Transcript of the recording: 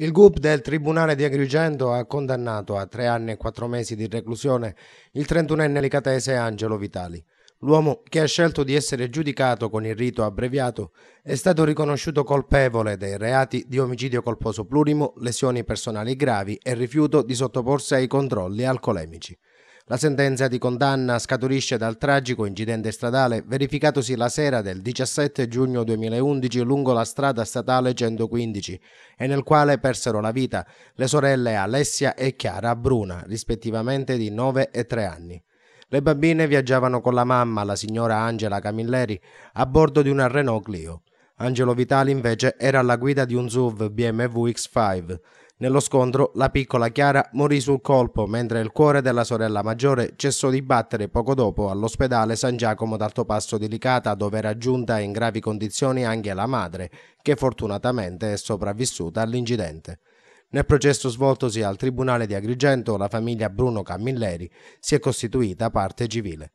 Il GUP del Tribunale di Agrigento ha condannato a tre anni e quattro mesi di reclusione il 31enne licatese Angelo Vitali. L'uomo che ha scelto di essere giudicato con il rito abbreviato è stato riconosciuto colpevole dei reati di omicidio colposo plurimo, lesioni personali gravi e rifiuto di sottoporsi ai controlli alcolemici. La sentenza di condanna scaturisce dal tragico incidente stradale verificatosi la sera del 17 giugno 2011 lungo la strada statale 115 e nel quale persero la vita le sorelle Alessia e Chiara Bruna, rispettivamente di 9 e 3 anni. Le bambine viaggiavano con la mamma, la signora Angela Camilleri, a bordo di una Renault Clio. Angelo Vitali invece era alla guida di un SUV BMW X5. Nello scontro la piccola Chiara morì sul colpo mentre il cuore della sorella maggiore cessò di battere poco dopo all'ospedale San Giacomo d'Altopasso di Licata dove era giunta in gravi condizioni anche la madre che fortunatamente è sopravvissuta all'incidente. Nel processo svoltosi al Tribunale di Agrigento la famiglia Bruno Camilleri si è costituita parte civile.